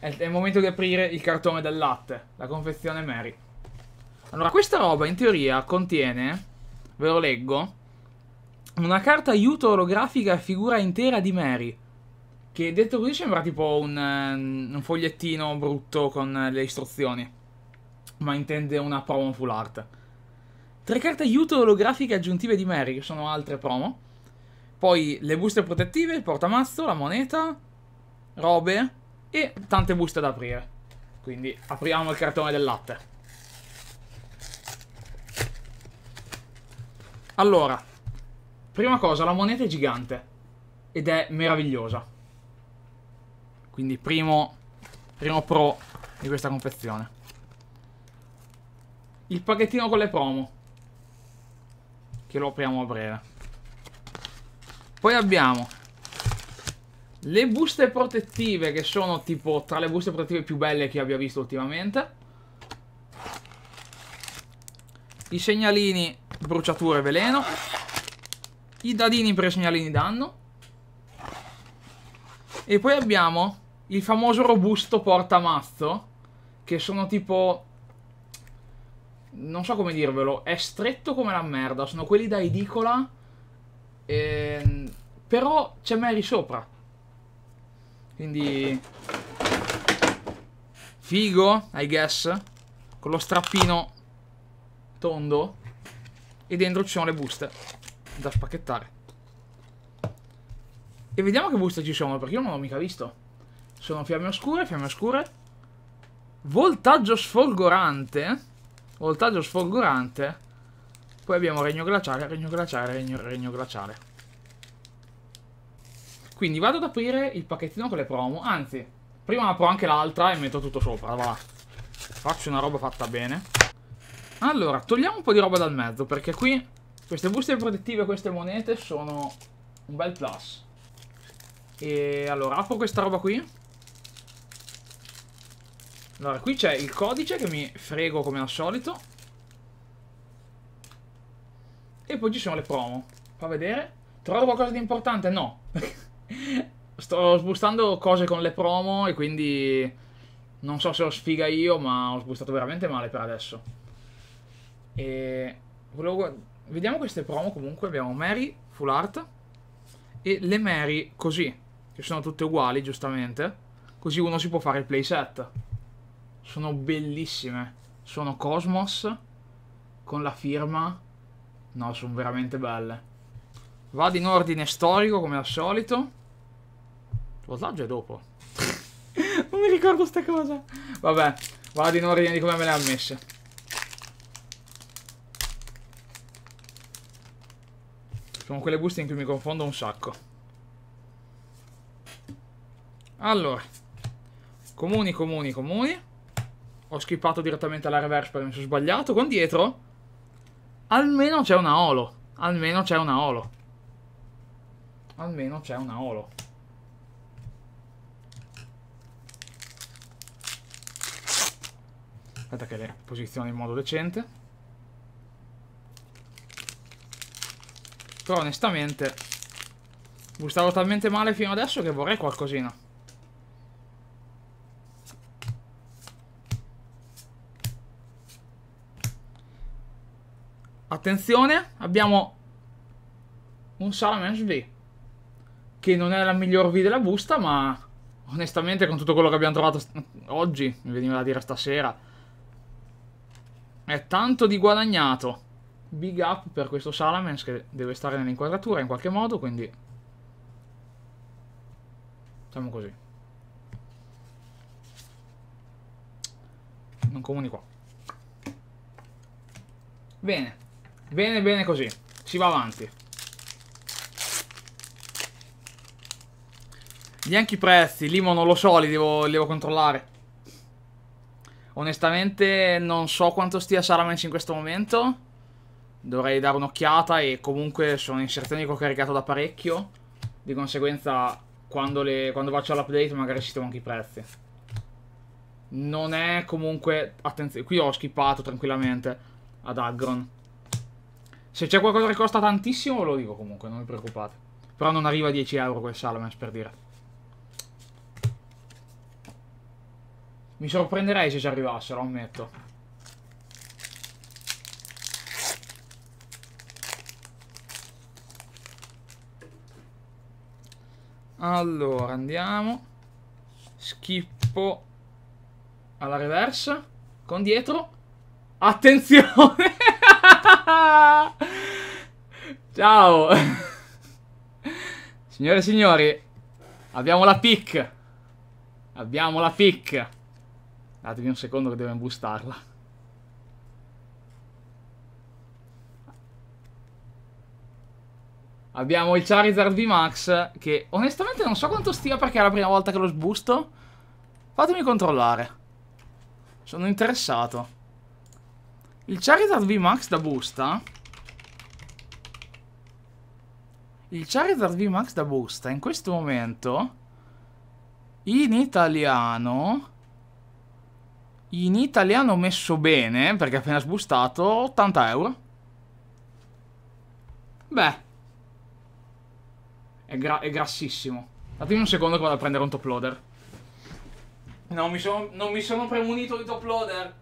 È il momento di aprire il cartone del latte, la confezione Mary. Allora, questa roba in teoria contiene, ve lo leggo, una carta aiuto orografica a figura intera di Mary. Che detto così sembra tipo un, ehm, un fogliettino brutto con le istruzioni. Ma intende una promo full art. Tre carte aiuto olografiche aggiuntive di Mary, che sono altre promo. Poi le buste protettive, il portamazzo, la moneta, robe, e tante buste da aprire. Quindi apriamo il cartone del latte. Allora, prima cosa, la moneta è gigante ed è meravigliosa. Quindi primo, primo pro di questa confezione. Il pacchettino con le promo, che lo apriamo a breve. Poi abbiamo le buste protettive che sono tipo tra le buste protettive più belle che abbia visto ultimamente. I segnalini bruciature veleno. I dadini per segnalini danno. E poi abbiamo il famoso robusto portamazzo. Che sono tipo... Non so come dirvelo. È stretto come la merda. Sono quelli da edicola. Ehm, però c'è Mary sopra. Quindi... Figo, I guess. Con lo strappino tondo. E dentro ci sono le buste da spacchettare. E vediamo che buste ci sono, perché io non l'ho mica visto. Sono fiamme oscure, fiamme oscure. Voltaggio sfolgorante. Voltaggio sfolgorante. Poi abbiamo regno glaciale, regno glaciale, regno, regno glaciale. Quindi vado ad aprire il pacchettino con le promo. Anzi, prima apro anche l'altra e metto tutto sopra. Va. Faccio una roba fatta bene. Allora, togliamo un po' di roba dal mezzo, perché qui queste buste protettive e queste monete sono un bel plus. E allora, apro questa roba qui. Allora, qui c'è il codice che mi frego come al solito. E poi ci sono le promo. Fa vedere. Trovo qualcosa di importante? No. Sto sbustando cose con le promo e quindi... Non so se ho sfiga io, ma ho sbustato veramente male per adesso. E... Volevo... Vediamo queste promo comunque. Abbiamo Mary, Full Art. E le Mary così. Che sono tutte uguali, giustamente. Così uno si può fare il playset. Sono bellissime. Sono Cosmos. Con la firma. No, sono veramente belle. Vado in ordine storico, come al solito. Lo slaggio è dopo. non mi ricordo sta cosa. Vabbè, vado in ordine di come me le ha messe. Sono quelle buste in cui mi confondo un sacco. Allora. Comuni, comuni, comuni. Ho skippato direttamente alla reverse perché mi sono sbagliato. Con dietro. Almeno c'è una Olo. Almeno c'è una Olo. Almeno c'è una Olo. Aspetta che le posizioni in modo decente. Però onestamente Gustavo talmente male fino adesso che vorrei qualcosina Attenzione Abbiamo Un Salamence V Che non è la miglior V della busta ma Onestamente con tutto quello che abbiamo trovato oggi Mi veniva da dire stasera è tanto di guadagnato. Big up per questo Salamence che deve stare nell'inquadratura in qualche modo, quindi... Facciamo così. Non comuni qua. Bene. Bene, bene così. Si va avanti. Gli anche i prezzi, Limo non lo so, li devo, li devo controllare. Onestamente non so quanto stia Saramence in questo momento. Dovrei dare un'occhiata e comunque sono in inserzioni che ho caricato da parecchio. Di conseguenza quando, le, quando faccio l'update magari sistemo anche i prezzi. Non è comunque... Attenzione, qui ho skippato tranquillamente ad Agron. Se c'è qualcosa che costa tantissimo ve lo dico comunque, non vi preoccupate. Però non arriva a 10 euro quel Salamence per dire. Mi sorprenderei se ci arrivassero, ammetto. Allora, andiamo. Schippo alla reversa. Con dietro. Attenzione! Ciao! Signore e signori, abbiamo la pick. Abbiamo la pick. Datemi un secondo che devo imbustarla. Abbiamo il Charizard VMAX che onestamente non so quanto stia perché è la prima volta che lo sbusto. Fatemi controllare. Sono interessato. Il Charizard VMAX da busta. Il Charizard VMAX da busta in questo momento in italiano in italiano ho messo bene, perché appena sbustato, 80 euro. Beh. È, gra è grassissimo. Datemi un secondo che vado a prendere un top loader. No, mi sono, non mi sono premunito di top loader.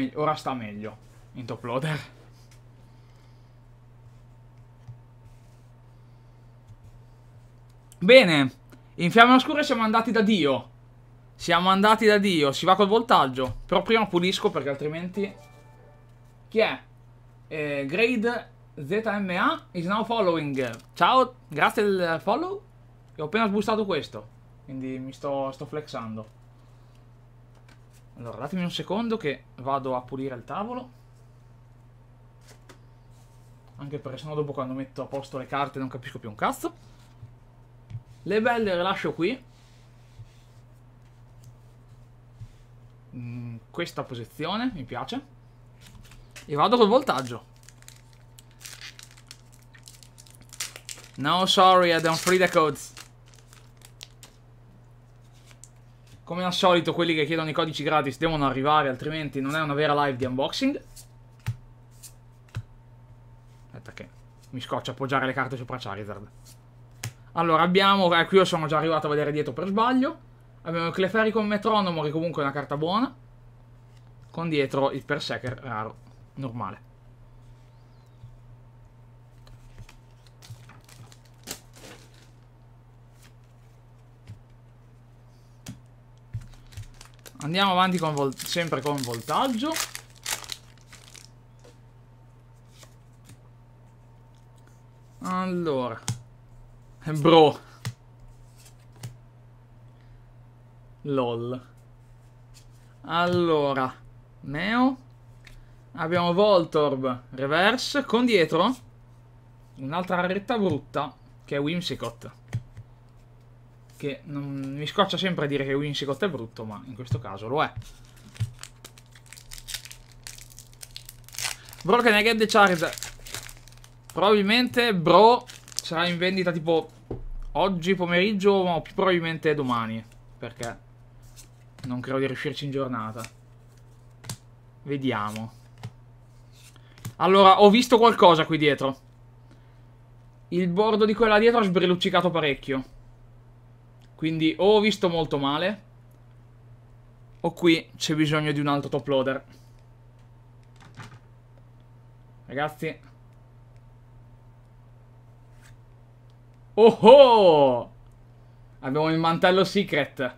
meglio. Ora sta meglio in top loader. Bene. In fiamme oscure siamo andati da Dio. Siamo andati da Dio. Si va col voltaggio. Però prima pulisco perché altrimenti... Chi è? Eh, grade ZMA is now following. Ciao, grazie del follow. E ho appena sbustato questo. Quindi mi sto, sto flexando. Allora, datemi un secondo che vado a pulire il tavolo. Anche perché sennò dopo quando metto a posto le carte non capisco più un cazzo. Le belle le lascio qui. In mm, questa posizione, mi piace. E vado col voltaggio. No, sorry, I don't free the codes. Come al solito quelli che chiedono i codici gratis devono arrivare, altrimenti non è una vera live di unboxing. Aspetta che mi scoccia appoggiare le carte sopra Charizard. Allora abbiamo, eh, ecco, qui io sono già arrivato a vedere dietro per sbaglio. Abbiamo il Clefairy con Metronomo che comunque è una carta buona. Con dietro il Perseker raro, normale. Andiamo avanti con sempre con voltaggio. Allora. Eh, bro. LOL. Allora. Neo. Abbiamo Voltorb. Reverse. Con dietro. Un'altra raretta brutta. Che è Whimsicott che non, mi scoccia sempre dire che Winsicott è brutto, ma in questo caso lo è. Bro che ne get the Charizard. Probabilmente Bro sarà in vendita tipo oggi pomeriggio, o più probabilmente domani, perché non credo di riuscirci in giornata. Vediamo. Allora, ho visto qualcosa qui dietro. Il bordo di quella dietro ha sbrilluccicato parecchio. Quindi o ho visto molto male o qui c'è bisogno di un altro top loader. Ragazzi. Oh oh! Abbiamo il mantello secret.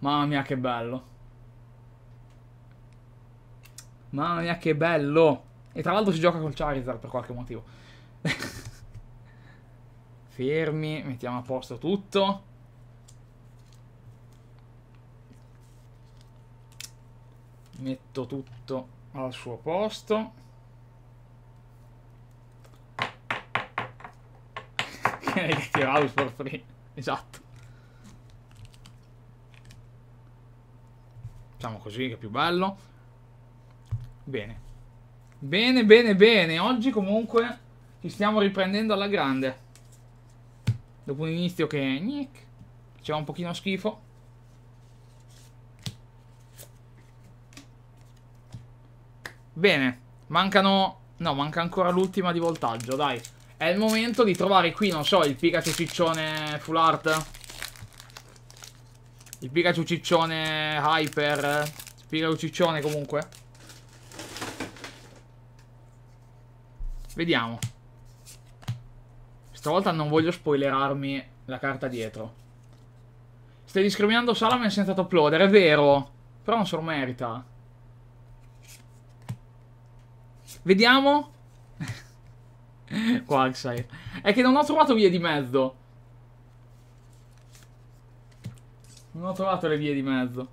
Mamma mia che bello. Mamma mia che bello. E tra l'altro si gioca col Charizard per qualche motivo. Fermi, mettiamo a posto tutto. Metto tutto al suo posto. che out for free. Esatto. Facciamo così che è più bello. Bene. Bene, bene, bene. Oggi comunque ci stiamo riprendendo alla grande. Dopo un inizio che... Gnic, faceva un pochino schifo. Bene. Mancano... No, manca ancora l'ultima di voltaggio, dai. È il momento di trovare qui, non so, il Pikachu ciccione full art. Il Pikachu ciccione hyper. Il Pikachu ciccione comunque. Vediamo. Stavolta non voglio spoilerarmi la carta dietro. Stai discriminando Salamen senza top loader, è vero. Però non se lo merita. Vediamo. Quagsire. È che non ho trovato vie di mezzo. Non ho trovato le vie di mezzo.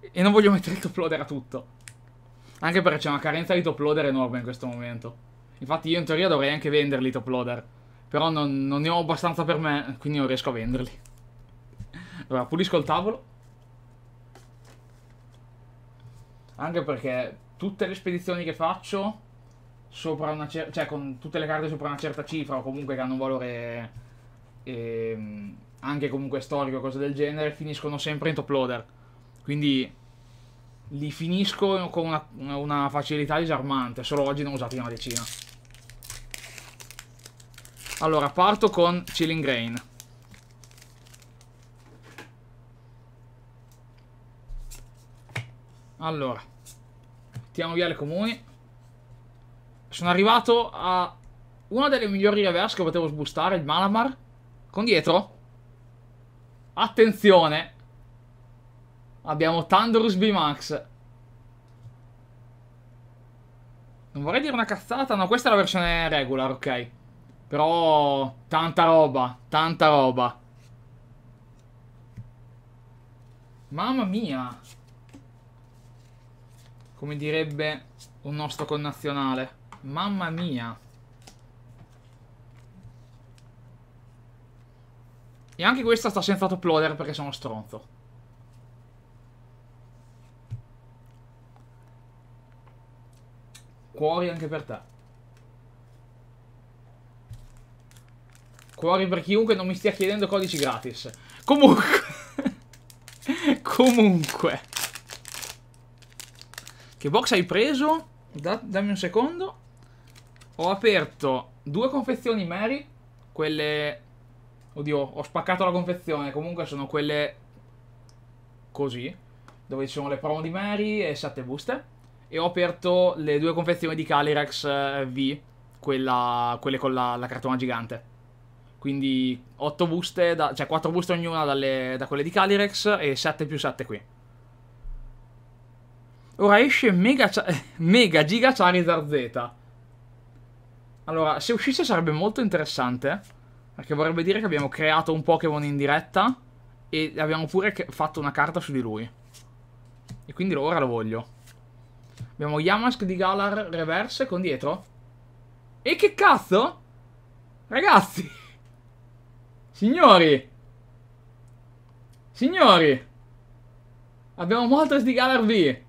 E non voglio mettere il top loader a tutto. Anche perché c'è una carenza di top loader enorme in questo momento. Infatti io in teoria dovrei anche venderli i top loader. Però non, non ne ho abbastanza per me, quindi non riesco a venderli. Allora, pulisco il tavolo. Anche perché tutte le spedizioni che faccio sopra una certa... cioè con tutte le carte sopra una certa cifra o comunque che hanno un valore ehm, anche comunque storico o cose del genere finiscono sempre in top loader. Quindi li finisco con una, una facilità disarmante, solo oggi ne ho usati una decina. Allora, parto con Chilling Rain. Allora, mettiamo via le comuni. Sono arrivato a una delle migliori reverse che potevo sbustare, il Malamar. Con dietro. Attenzione. Abbiamo Thunderous B-Max. Non vorrei dire una cazzata, no, questa è la versione regular, ok. Però tanta roba, tanta roba. Mamma mia. Come direbbe un nostro connazionale. Mamma mia. E anche questa sta senza top perché sono stronzo. Cuori anche per te. Cuori per chiunque non mi stia chiedendo codici gratis. Comunque. Comunque. Che box hai preso? Da, dammi un secondo. Ho aperto due confezioni Mary. Quelle... Oddio, ho spaccato la confezione. Comunque sono quelle... Così. Dove ci sono le promo di Mary e sette buste. E ho aperto le due confezioni di Calyrex eh, V. Quella, quelle con la, la cartona gigante. Quindi 8 buste, da, cioè 4 buste ognuna dalle, da quelle di Calyrex e 7 più 7 qui. Ora esce Mega, Mega Giga Charizard Z. Allora, se uscisse sarebbe molto interessante, perché vorrebbe dire che abbiamo creato un Pokémon in diretta e abbiamo pure fatto una carta su di lui. E quindi ora lo voglio. Abbiamo Yamask di Galar reverse con dietro. E che cazzo? Ragazzi! Signori! Signori! Abbiamo molto di Galarvi!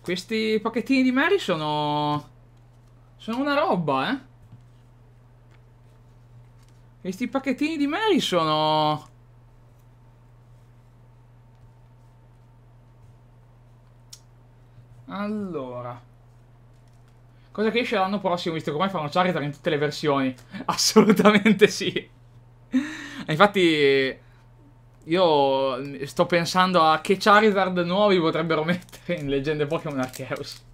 Questi pacchettini di Mary sono... Sono una roba, eh? Questi pacchettini di Mary sono... Allora... Cosa che esce l'anno prossimo, visto che ormai fanno Charizard in tutte le versioni. Assolutamente sì. Infatti, io sto pensando a che Charizard nuovi potrebbero mettere in Leggende Pokémon Arceus.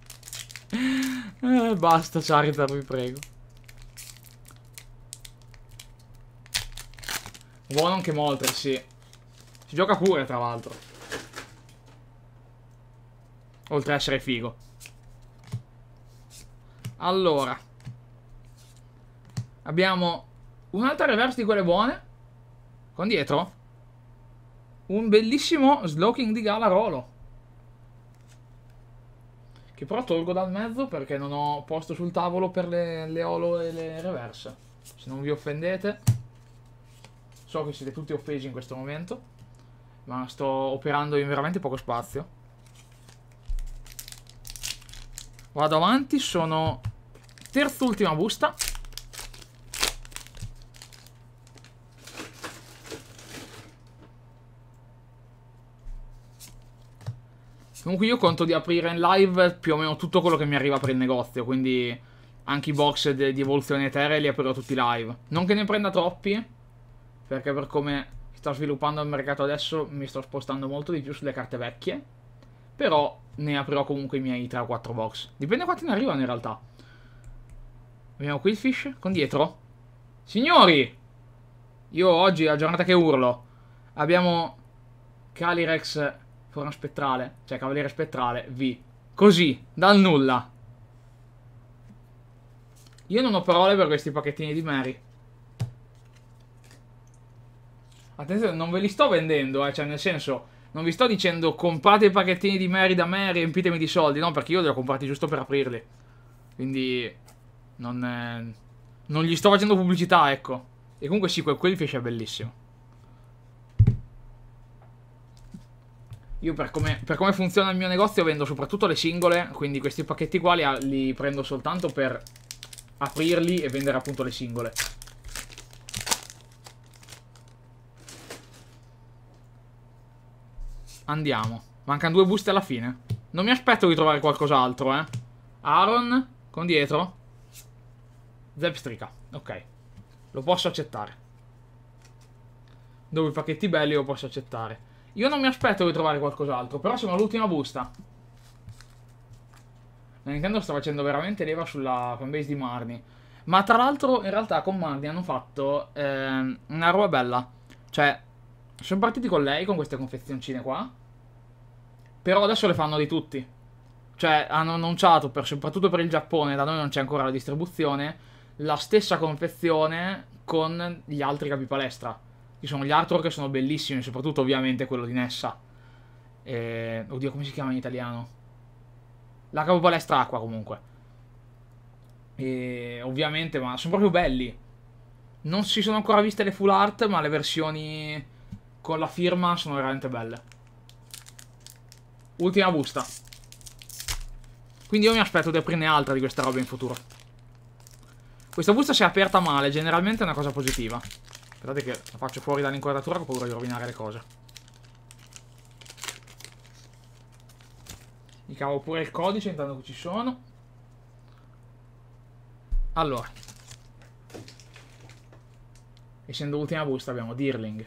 Eh, basta Charizard, vi prego. Buono anche Moltres, sì. Si gioca pure, tra l'altro. Oltre a essere figo. Allora. Abbiamo un'altra reverse di quelle buone. Con dietro. Un bellissimo Slowking di gala Rolo. Che però tolgo dal mezzo perché non ho posto sul tavolo per le, le olo e le reverse. Se non vi offendete. So che siete tutti offesi in questo momento. Ma sto operando in veramente poco spazio. Vado avanti, sono Terz'ultima busta. Comunque io conto di aprire in live più o meno tutto quello che mi arriva per il negozio, quindi anche i box di evoluzione eteree li aprirò tutti live. Non che ne prenda troppi, perché per come sta sviluppando il mercato adesso mi sto spostando molto di più sulle carte vecchie, però ne aprirò comunque i miei 3-4 box. Dipende quanti ne arrivano in realtà. Abbiamo fish con dietro. Signori! Io oggi è la giornata che urlo. Abbiamo Calyrex forma spettrale, cioè cavaliere spettrale, V. Così, dal nulla. Io non ho parole per questi pacchettini di Mary. Attenzione, non ve li sto vendendo, eh, cioè nel senso, non vi sto dicendo comprate i pacchettini di Mary da me e riempitemi di soldi, no, perché io li ho comprati giusto per aprirli. Quindi non, è... non gli sto facendo pubblicità, ecco. E comunque sì, quel Quillfish è bellissimo. Io per come, per come, funziona il mio negozio vendo soprattutto le singole, quindi questi pacchetti qua li, li prendo soltanto per aprirli e vendere appunto le singole. Andiamo. Mancano due buste alla fine. Non mi aspetto di trovare qualcos'altro, eh. Aaron, con dietro. Zepstrica, ok. Lo posso accettare. Dove i pacchetti belli lo posso accettare. Io non mi aspetto di trovare qualcos'altro, però sono all'ultima busta. La Nintendo sta facendo veramente leva sulla fanbase di Marni. Ma tra l'altro in realtà con Marni hanno fatto eh, una roba bella. Cioè, sono partiti con lei, con queste confezioncine qua. Però adesso le fanno di tutti. Cioè, hanno annunciato, per, soprattutto per il Giappone, da noi non c'è ancora la distribuzione la stessa confezione con gli altri capi palestra. Ci sono gli artwork che sono bellissimi, soprattutto ovviamente quello di Nessa. E... Eh, oddio, come si chiama in italiano? La capo capopalestra acqua comunque. E... Ovviamente, ma sono proprio belli. Non si sono ancora viste le full art, ma le versioni con la firma sono veramente belle. Ultima busta. Quindi io mi aspetto di aprirne altra di questa roba in futuro. Questa busta si è aperta male, generalmente è una cosa positiva. Aspettate che la faccio fuori dall'inquadratura, ho paura di rovinare le cose. Mi cavo pure il codice intanto che ci sono. Allora. Essendo l'ultima busta abbiamo Dirling.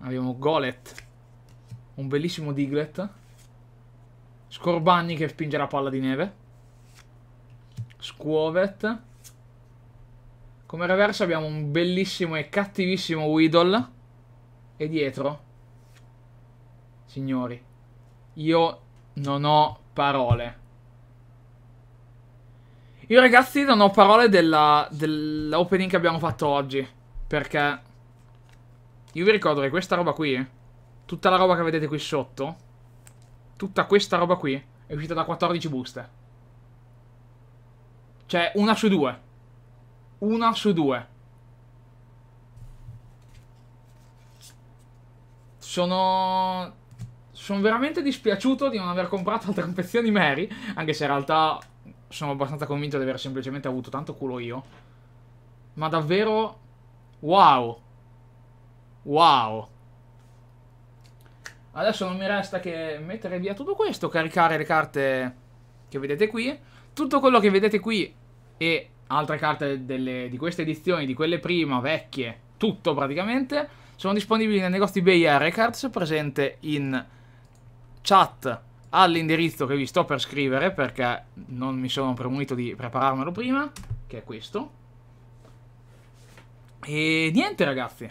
Abbiamo Golet. Un bellissimo Diglett. Scorbanni che spinge la palla di neve. Squavet. Come reverse abbiamo un bellissimo e cattivissimo Weedle. E dietro, signori, io non ho parole. Io ragazzi non ho parole dell'opening che abbiamo fatto oggi. Perché io vi ricordo che questa roba qui, tutta la roba che vedete qui sotto, tutta questa roba qui è uscita da 14 buste. Cioè, una su due. Una su due. Sono... Sono veramente dispiaciuto di non aver comprato altre confezioni di Mary, anche se in realtà sono abbastanza convinto di aver semplicemente avuto tanto culo io. Ma davvero... Wow! Wow! Adesso non mi resta che mettere via tutto questo, caricare le carte che vedete qui. Tutto quello che vedete qui e altre carte delle, di queste edizioni, di quelle prima, vecchie, tutto praticamente, sono disponibili nel negozio eBay a Recards, presente in chat all'indirizzo che vi sto per scrivere perché non mi sono premunito di prepararmelo prima, che è questo. E niente ragazzi,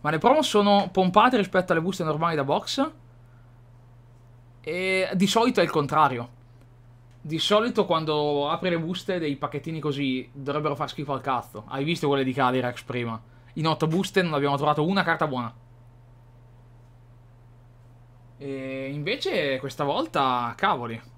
ma le promo sono pompate rispetto alle buste normali da box e di solito è il contrario. Di solito quando apri le buste dei pacchettini così dovrebbero far schifo al cazzo. Hai visto quelle di Calyrex prima? In otto buste non abbiamo trovato una carta buona. E invece questa volta, cavoli,